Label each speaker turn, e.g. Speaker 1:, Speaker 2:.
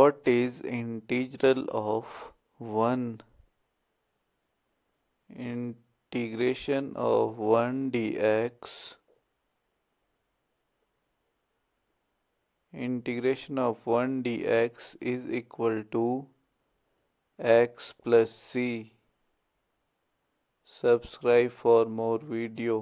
Speaker 1: what is integral of 1 integration of 1 dx integration of 1 dx is equal to x plus c subscribe for more video